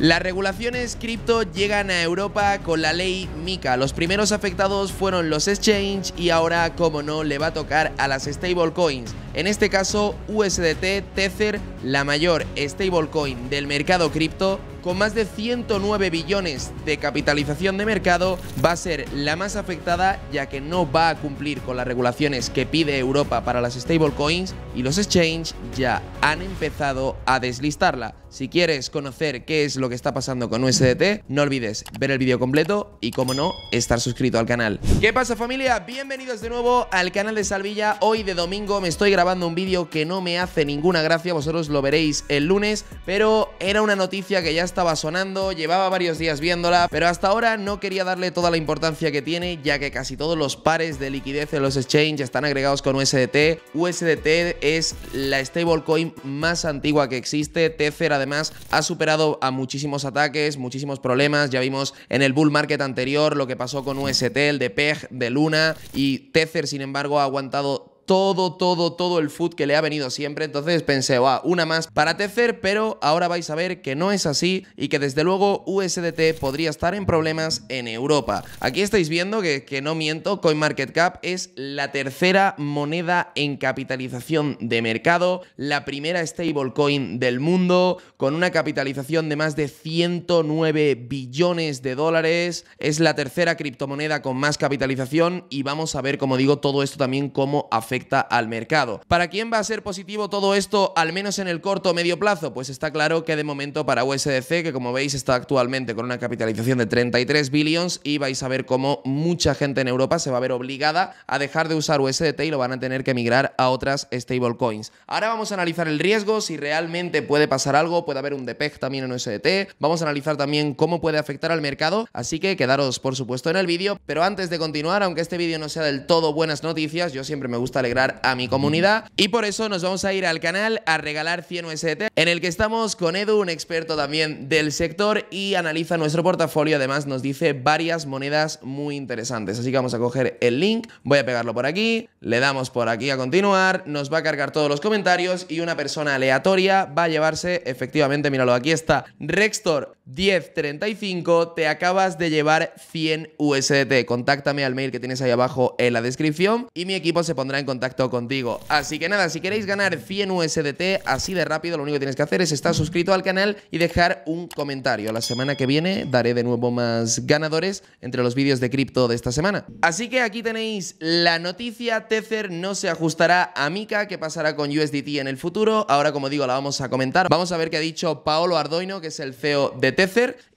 Las regulaciones cripto llegan a Europa con la ley MICA. Los primeros afectados fueron los exchange y ahora, como no, le va a tocar a las stablecoins. En este caso, USDT, Tether, la mayor stablecoin del mercado cripto, con más de 109 billones de capitalización de mercado, va a ser la más afectada ya que no va a cumplir con las regulaciones que pide Europa para las stablecoins y los exchanges ya han empezado a deslistarla. Si quieres conocer qué es lo que está pasando con USDT, no olvides ver el vídeo completo y, como no, estar suscrito al canal. ¿Qué pasa familia? Bienvenidos de nuevo al canal de Salvilla. Hoy de domingo me estoy grabando un vídeo que no me hace ninguna gracia, vosotros lo veréis el lunes, pero era una noticia que ya estaba sonando, llevaba varios días viéndola, pero hasta ahora no quería darle toda la importancia que tiene, ya que casi todos los pares de liquidez en los exchanges están agregados con USDT. USDT es la stablecoin más antigua que existe. Tether además ha superado a muchísimos ataques, muchísimos problemas. Ya vimos en el bull market anterior lo que pasó con UST, el de PEG, de Luna, y Tether sin embargo ha aguantado todo, todo, todo el food que le ha venido siempre. Entonces pensé, va, una más para tecer pero ahora vais a ver que no es así y que desde luego USDT podría estar en problemas en Europa. Aquí estáis viendo que, que no miento, CoinMarketCap es la tercera moneda en capitalización de mercado, la primera stablecoin del mundo, con una capitalización de más de 109 billones de dólares. Es la tercera criptomoneda con más capitalización y vamos a ver, como digo, todo esto también cómo afecta al mercado. ¿Para quién va a ser positivo todo esto, al menos en el corto o medio plazo? Pues está claro que de momento para USDC, que como veis está actualmente con una capitalización de 33 billions y vais a ver cómo mucha gente en Europa se va a ver obligada a dejar de usar USDT y lo van a tener que migrar a otras stablecoins. Ahora vamos a analizar el riesgo, si realmente puede pasar algo, puede haber un depeg también en USDT, vamos a analizar también cómo puede afectar al mercado, así que quedaros por supuesto en el vídeo, pero antes de continuar, aunque este vídeo no sea del todo buenas noticias, yo siempre me gusta alegrar a mi comunidad. Y por eso nos vamos a ir al canal a regalar 100 USDT, en el que estamos con Edu, un experto también del sector, y analiza nuestro portafolio. Además, nos dice varias monedas muy interesantes. Así que vamos a coger el link, voy a pegarlo por aquí, le damos por aquí a continuar, nos va a cargar todos los comentarios y una persona aleatoria va a llevarse, efectivamente, míralo, aquí está, Rextor 1035 te acabas de llevar 100 USDT. Contáctame al mail que tienes ahí abajo en la descripción y mi equipo se pondrá en contacto contigo. Así que nada, si queréis ganar 100 USDT así de rápido, lo único que tienes que hacer es estar suscrito al canal y dejar un comentario. La semana que viene daré de nuevo más ganadores entre los vídeos de cripto de esta semana. Así que aquí tenéis la noticia, Tether no se ajustará a Mika, ¿Qué pasará con USDT en el futuro. Ahora, como digo, la vamos a comentar. Vamos a ver qué ha dicho Paolo Ardoino, que es el CEO de Tether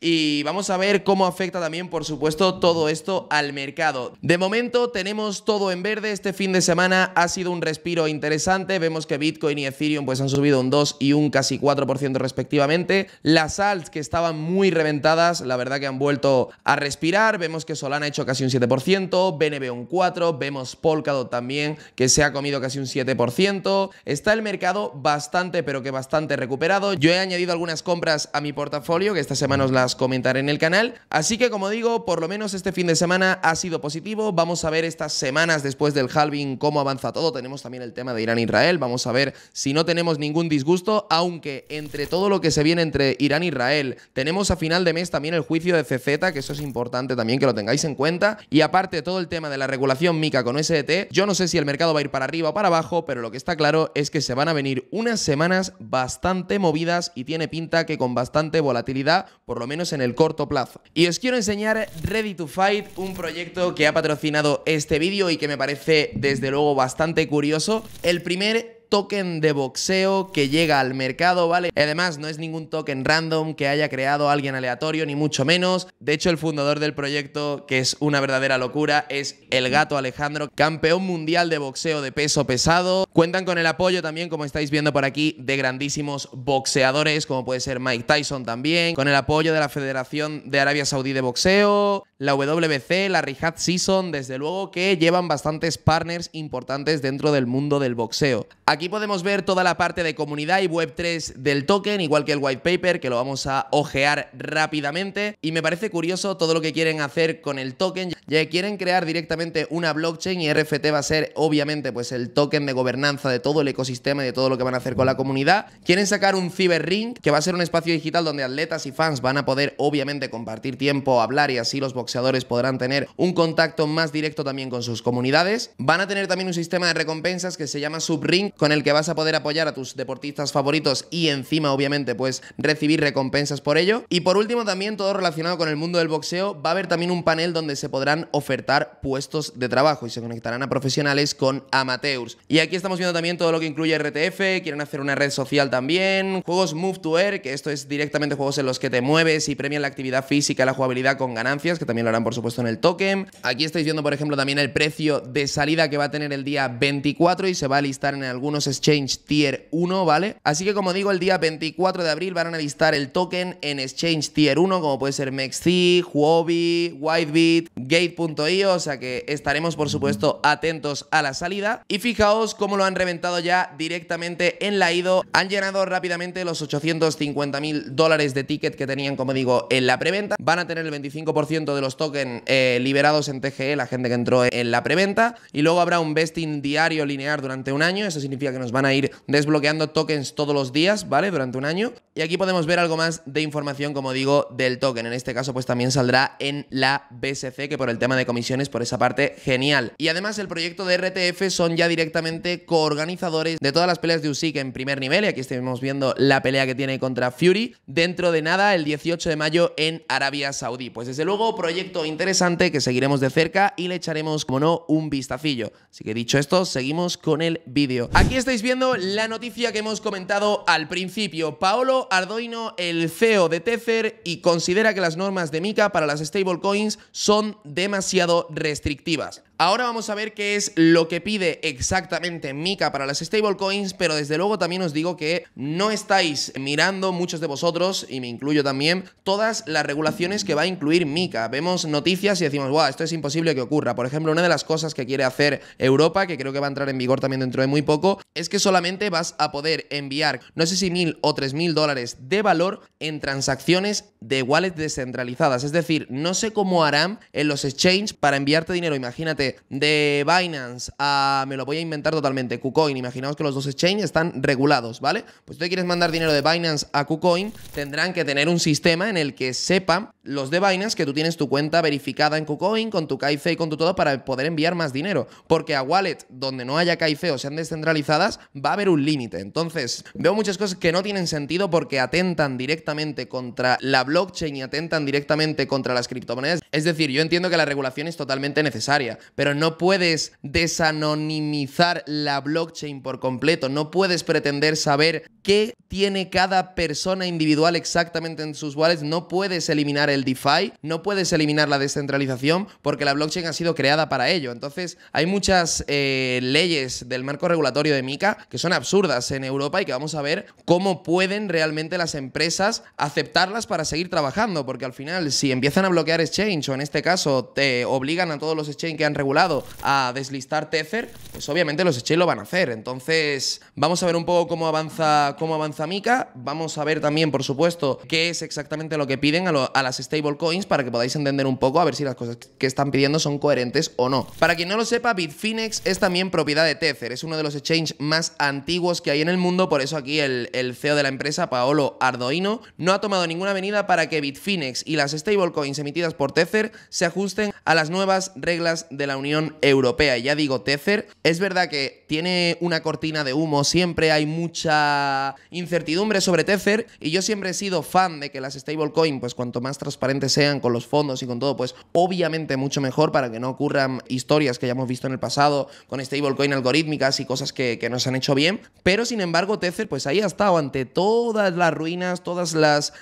y vamos a ver cómo afecta también, por supuesto, todo esto al mercado. De momento tenemos todo en verde, este fin de semana ha sido un respiro interesante, vemos que Bitcoin y Ethereum pues han subido un 2 y un casi 4% respectivamente, las alts que estaban muy reventadas, la verdad que han vuelto a respirar, vemos que Solana ha hecho casi un 7%, BNB un 4%, vemos Polkadot también que se ha comido casi un 7%, está el mercado bastante pero que bastante recuperado, yo he añadido algunas compras a mi portafolio que está semanas las comentaré en el canal. Así que como digo, por lo menos este fin de semana ha sido positivo. Vamos a ver estas semanas después del halving cómo avanza todo. Tenemos también el tema de Irán-Israel. E Vamos a ver si no tenemos ningún disgusto, aunque entre todo lo que se viene entre Irán e Israel, tenemos a final de mes también el juicio de CZ, que eso es importante también que lo tengáis en cuenta. Y aparte todo el tema de la regulación MICA con SDT, e yo no sé si el mercado va a ir para arriba o para abajo, pero lo que está claro es que se van a venir unas semanas bastante movidas y tiene pinta que con bastante volatilidad por lo menos en el corto plazo. Y os quiero enseñar Ready to Fight, un proyecto que ha patrocinado este vídeo y que me parece desde luego bastante curioso. El primer token de boxeo que llega al mercado, ¿vale? Además, no es ningún token random que haya creado alguien aleatorio, ni mucho menos. De hecho, el fundador del proyecto, que es una verdadera locura, es el gato Alejandro, campeón mundial de boxeo de peso pesado. Cuentan con el apoyo también, como estáis viendo por aquí, de grandísimos boxeadores, como puede ser Mike Tyson también, con el apoyo de la Federación de Arabia Saudí de Boxeo, la WBC, la Rihad Season, desde luego que llevan bastantes partners importantes dentro del mundo del boxeo. Aquí podemos ver toda la parte de comunidad y Web3 del token, igual que el white paper, que lo vamos a ojear rápidamente. Y me parece curioso todo lo que quieren hacer con el token, ya que quieren crear directamente una blockchain y RFT va a ser obviamente pues el token de gobernanza de todo el ecosistema y de todo lo que van a hacer con la comunidad. Quieren sacar un ring que va a ser un espacio digital donde atletas y fans van a poder obviamente compartir tiempo, hablar y así los boxeadores podrán tener un contacto más directo también con sus comunidades. Van a tener también un sistema de recompensas que se llama Subring, con el que vas a poder apoyar a tus deportistas favoritos y encima, obviamente, pues recibir recompensas por ello. Y por último, también todo relacionado con el mundo del boxeo, va a haber también un panel donde se podrán ofertar puestos de trabajo y se conectarán a profesionales con amateurs. Y aquí estamos viendo también todo lo que incluye RTF, quieren hacer una red social también, juegos Move to Air, que esto es directamente juegos en los que te mueves y premian la actividad física, la jugabilidad con ganancias, que también lo harán por supuesto en el token. Aquí estáis viendo por ejemplo también el precio de salida que va a tener el día 24 y se va a listar en algunos exchange tier 1, ¿vale? Así que como digo, el día 24 de abril van a listar el token en exchange tier 1 como puede ser MEXC, Huobi, Whitebit, Gate.io, o sea que estaremos por supuesto atentos a la salida. Y fijaos cómo lo han reventado ya directamente en la IDO. Han llenado rápidamente los 850 mil dólares de ticket que tenían, como digo, en la preventa. Van a tener el 25% de los tokens eh, liberados en TGE, la gente que entró en la preventa. Y luego habrá un vesting diario lineal durante un año. Eso significa que nos van a ir desbloqueando tokens todos los días, ¿vale? Durante un año. Y aquí podemos ver algo más de información, como digo, del token. En este caso, pues también saldrá en la BSC, que por el tema de comisiones, por esa parte, genial. Y además, el proyecto de RTF son ya directamente coorganizadores de todas las peleas de USIC en primer nivel. Y aquí estamos viendo la pelea que tiene contra Fury. Dentro de nada, el 18 de mayo en Arabia Saudí. Pues desde luego, proyecto interesante que seguiremos de cerca y le echaremos, como no, un vistacillo. Así que dicho esto, seguimos con el vídeo. Aquí estáis viendo la noticia que hemos comentado al principio. Paolo Ardoino, el CEO de Tether, y considera que las normas de MiCA para las stablecoins son demasiado restrictivas. Ahora vamos a ver qué es lo que pide exactamente Mika para las stablecoins, pero desde luego también os digo que no estáis mirando, muchos de vosotros, y me incluyo también, todas las regulaciones que va a incluir Mika. Vemos noticias y decimos, guau, esto es imposible que ocurra. Por ejemplo, una de las cosas que quiere hacer Europa, que creo que va a entrar en vigor también dentro de muy poco, es que solamente vas a poder enviar, no sé si mil o tres mil dólares de valor en transacciones de wallets descentralizadas. Es decir, no sé cómo harán en los exchanges para enviarte dinero, imagínate de Binance a, ah, me lo voy a inventar totalmente, KuCoin, imaginaos que los dos exchanges están regulados, ¿vale? Pues si tú quieres mandar dinero de Binance a KuCoin, tendrán que tener un sistema en el que sepan los de Binance que tú tienes tu cuenta verificada en KuCoin con tu KIC y con tu todo para poder enviar más dinero. Porque a wallet donde no haya CAIFE o sean descentralizadas va a haber un límite. Entonces, veo muchas cosas que no tienen sentido porque atentan directamente contra la blockchain y atentan directamente contra las criptomonedas. Es decir, yo entiendo que la regulación es totalmente necesaria, pero no puedes desanonimizar la blockchain por completo. No puedes pretender saber qué tiene cada persona individual exactamente en sus wallets. No puedes eliminar el DeFi, no puedes eliminar la descentralización porque la blockchain ha sido creada para ello. Entonces, hay muchas eh, leyes del marco regulatorio de MICA que son absurdas en Europa y que vamos a ver cómo pueden realmente las empresas aceptarlas para seguir trabajando, porque al final, si empiezan a bloquear exchange o en este caso te obligan a todos los exchange que han regulado a deslistar Tether, pues obviamente los exchange lo van a hacer. Entonces, vamos a ver un poco cómo avanza cómo avanza Mika, vamos a ver también, por supuesto, qué es exactamente lo que piden a las stablecoins para que podáis entender un poco a ver si las cosas que están pidiendo son coherentes o no. Para quien no lo sepa, Bitfinex es también propiedad de Tether, es uno de los exchanges más antiguos que hay en el mundo, por eso aquí el, CEO de la empresa, Paolo Ardoino, no ha tomado ninguna venida para que Bitfinex y las stablecoins emitidas por Tether se ajusten a las nuevas reglas de la Unión Europea. Ya digo, Tether, es verdad que tiene una cortina de humo, siempre hay mucha incertidumbre sobre Tether y yo siempre he sido fan de que las stablecoins, pues cuanto más transparentes sean con los fondos y con todo, pues obviamente mucho mejor para que no ocurran historias que ya hemos visto en el pasado con stablecoin algorítmicas y cosas que, que no han hecho bien. Pero sin embargo, Tether, pues ahí ha estado ante todas las ruinas, todos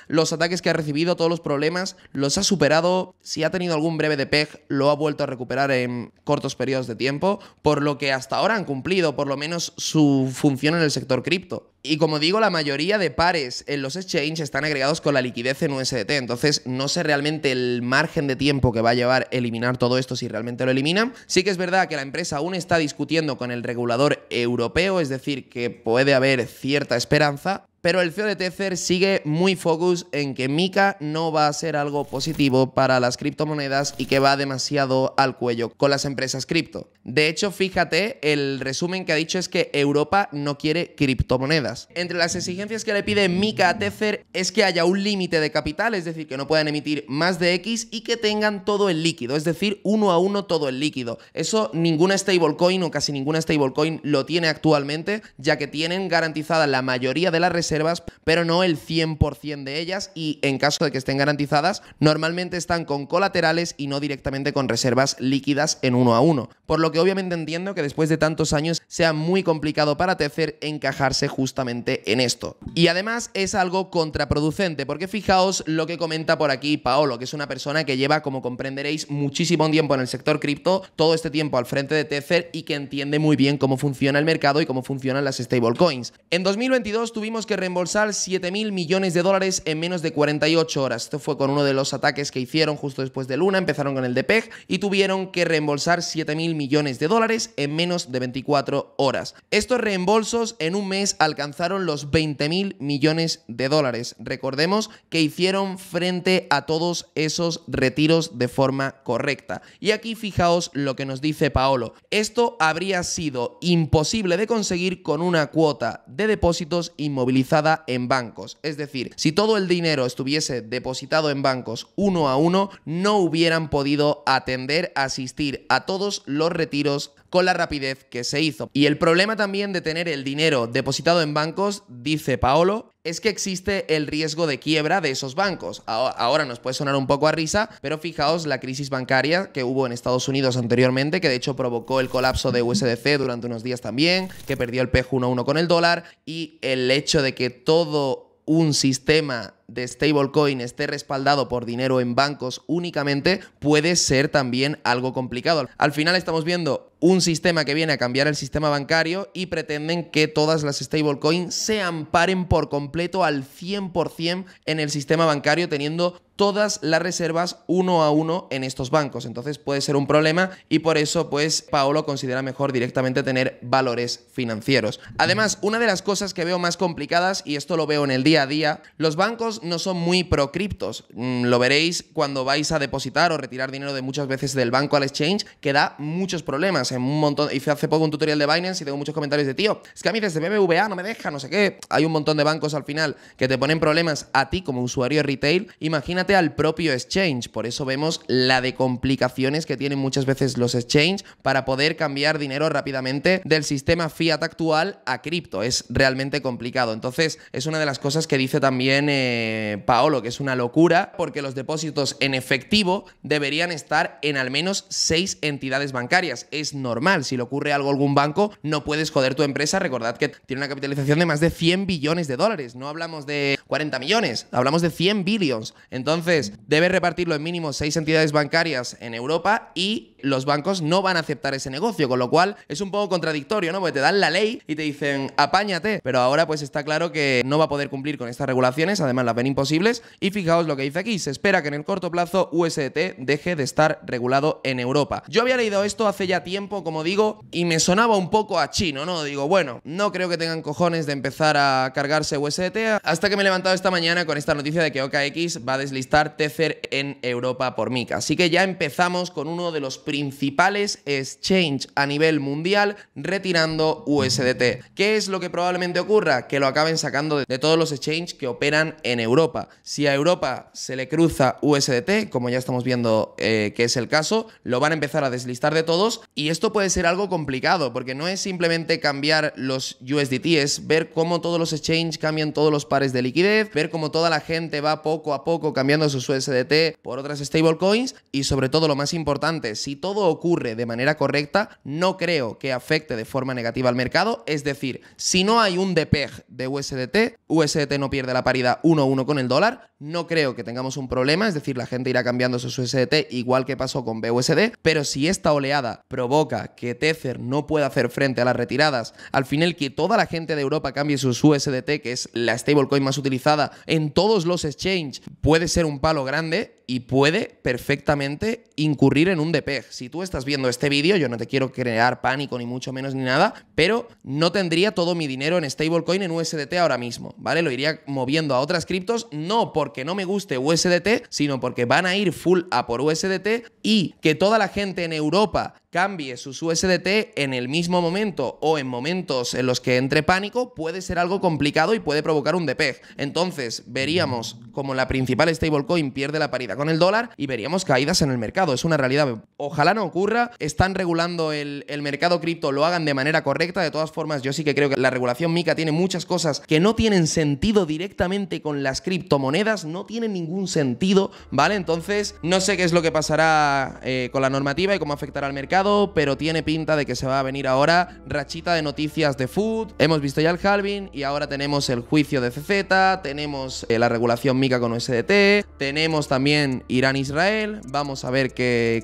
los ataques que ha recibido, todos los problemas, los ha superado. Si ha tenido algún breve de peg, lo ha vuelto a recuperar en cortos periodos de tiempo, por lo que hasta ahora han cumplido por lo menos su función en el sector cripto. Y como digo, la mayoría de pares en los exchanges están agregados con la liquidez en USDT. Entonces, no sé realmente el margen de tiempo que va a llevar eliminar todo esto si realmente lo eliminan. Sí que es verdad que la empresa aún está discutiendo con el regulador europeo, es decir, que puede haber cierta esperanza, pero el CEO de Tether sigue muy focus en que Mika no va a ser algo positivo para las criptomonedas y que va demasiado al cuello con las empresas cripto. De hecho, fíjate, el resumen que ha dicho es que Europa no quiere criptomonedas. Entre las exigencias que le pide Mika a Tether es que haya un límite de capital, es decir, que no puedan emitir más de X y que tengan todo el líquido, es decir, uno a uno todo el líquido. Eso ninguna stablecoin o casi ninguna stablecoin lo tiene actualmente, ya que tienen garantizada la mayoría de las reservas reservas, pero no el 100% de ellas y en caso de que estén garantizadas, normalmente están con colaterales y no directamente con reservas líquidas en uno a uno. Por lo que obviamente entiendo que después de tantos años sea muy complicado para Tether encajarse justamente en esto. Y además es algo contraproducente, porque fijaos lo que comenta por aquí Paolo, que es una persona que lleva, como comprenderéis, muchísimo tiempo en el sector cripto, todo este tiempo al frente de Tether y que entiende muy bien cómo funciona el mercado y cómo funcionan las stablecoins. En 2022 tuvimos que reembolsar 7 mil millones de dólares en menos de 48 horas. Esto fue con uno de los ataques que hicieron justo después de Luna, empezaron con el de y tuvieron que reembolsar 7 mil millones de dólares en menos de 24 horas. Estos reembolsos en un mes alcanzaron los 20 mil millones de dólares. Recordemos que hicieron frente a todos esos retiros de forma correcta. Y aquí fijaos lo que nos dice Paolo. Esto habría sido imposible de conseguir con una cuota de depósitos inmovilizados en bancos. Es decir, si todo el dinero estuviese depositado en bancos uno a uno, no hubieran podido atender, asistir a todos los retiros con la rapidez que se hizo. Y el problema también de tener el dinero depositado en bancos, dice Paolo, es que existe el riesgo de quiebra de esos bancos. Ahora nos puede sonar un poco a risa, pero fijaos la crisis bancaria que hubo en Estados Unidos anteriormente, que de hecho provocó el colapso de USDC durante unos días también, que perdió el pejo 1 1 con el dólar, y el hecho de que todo un sistema de stablecoin esté respaldado por dinero en bancos únicamente puede ser también algo complicado. Al final estamos viendo un sistema que viene a cambiar el sistema bancario y pretenden que todas las stablecoins se amparen por completo al 100% en el sistema bancario teniendo todas las reservas uno a uno en estos bancos. Entonces puede ser un problema y por eso pues Paolo considera mejor directamente tener valores financieros. Además, una de las cosas que veo más complicadas y esto lo veo en el día a día, los bancos no son muy pro criptos. Mm, lo veréis cuando vais a depositar o retirar dinero de muchas veces del banco al exchange, que da muchos problemas. En un montón. Hice hace poco un tutorial de Binance y tengo muchos comentarios de tío. Es que a mí desde BBVA no me deja, no sé qué. Hay un montón de bancos al final que te ponen problemas a ti como usuario retail. Imagínate al propio exchange. Por eso vemos la de complicaciones que tienen muchas veces los exchange para poder cambiar dinero rápidamente del sistema fiat actual a cripto. Es realmente complicado. Entonces, es una de las cosas que dice también. Eh, eh, Paolo, que es una locura, porque los depósitos en efectivo deberían estar en al menos seis entidades bancarias. Es normal, si le ocurre algo a algún banco, no puedes joder tu empresa. Recordad que tiene una capitalización de más de 100 billones de dólares, no hablamos de 40 millones, hablamos de 100 billions. Entonces, debes repartirlo en mínimo seis entidades bancarias en Europa y los bancos no van a aceptar ese negocio, con lo cual es un poco contradictorio, ¿no? Porque te dan la ley y te dicen, apáñate, pero ahora pues está claro que no va a poder cumplir con estas regulaciones, además las ven imposibles, y fijaos lo que dice aquí, se espera que en el corto plazo USDT deje de estar regulado en Europa. Yo había leído esto hace ya tiempo, como digo, y me sonaba un poco a chino, ¿no? Digo, bueno, no creo que tengan cojones de empezar a cargarse USDT hasta que me he levantado esta mañana con esta noticia de que OKX va a deslistar Tether en Europa por mica. Así que ya empezamos con uno de los principales exchange a nivel mundial retirando USDT. ¿Qué es lo que probablemente ocurra? Que lo acaben sacando de todos los exchanges que operan en Europa. Si a Europa se le cruza USDT, como ya estamos viendo eh, que es el caso, lo van a empezar a deslistar de todos y esto puede ser algo complicado porque no es simplemente cambiar los USDT, es ver cómo todos los exchanges cambian todos los pares de liquidez, ver cómo toda la gente va poco a poco cambiando sus USDT por otras stablecoins y sobre todo lo más importante, si todo ocurre de manera correcta, no creo que afecte de forma negativa al mercado. Es decir, si no hay un depeg de USDT, USDT no pierde la paridad 1-1 con el dólar, no creo que tengamos un problema, es decir, la gente irá cambiando sus USDT igual que pasó con BUSD, pero si esta oleada provoca que Tether no pueda hacer frente a las retiradas, al final que toda la gente de Europa cambie sus USDT, que es la stablecoin más utilizada en todos los exchanges, puede ser un palo grande y puede perfectamente incurrir en un DPEG. Si tú estás viendo este vídeo, yo no te quiero crear pánico ni mucho menos ni nada, pero no tendría todo mi dinero en stablecoin en USDT ahora mismo, ¿vale? Lo iría moviendo a otras criptos, no porque que no me guste USDT, sino porque van a ir full a por USDT y que toda la gente en Europa cambie sus USDT en el mismo momento o en momentos en los que entre pánico puede ser algo complicado y puede provocar un depeg. Entonces veríamos como la principal stablecoin pierde la paridad con el dólar y veríamos caídas en el mercado. Es una realidad. Ojalá no ocurra. Están regulando el mercado cripto, lo hagan de manera correcta. De todas formas, yo sí que creo que la regulación MICA tiene muchas cosas que no tienen sentido directamente con las criptomonedas no tiene ningún sentido, ¿vale? Entonces, no sé qué es lo que pasará eh, con la normativa y cómo afectará al mercado, pero tiene pinta de que se va a venir ahora rachita de noticias de food. Hemos visto ya el halving y ahora tenemos el juicio de CZ, tenemos eh, la regulación MICA con USDT, tenemos también Irán-Israel. Vamos a ver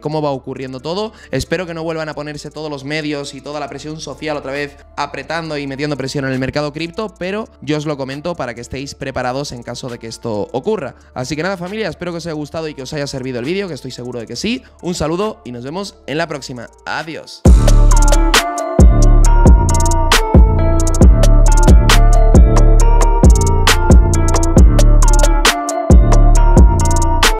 cómo va ocurriendo todo. Espero que no vuelvan a ponerse todos los medios y toda la presión social otra vez apretando y metiendo presión en el mercado cripto, pero yo os lo comento para que estéis preparados en caso de que esto ocurra. Así que nada familia, espero que os haya gustado y que os haya servido el vídeo, que estoy seguro de que sí. Un saludo y nos vemos en la próxima. Adiós.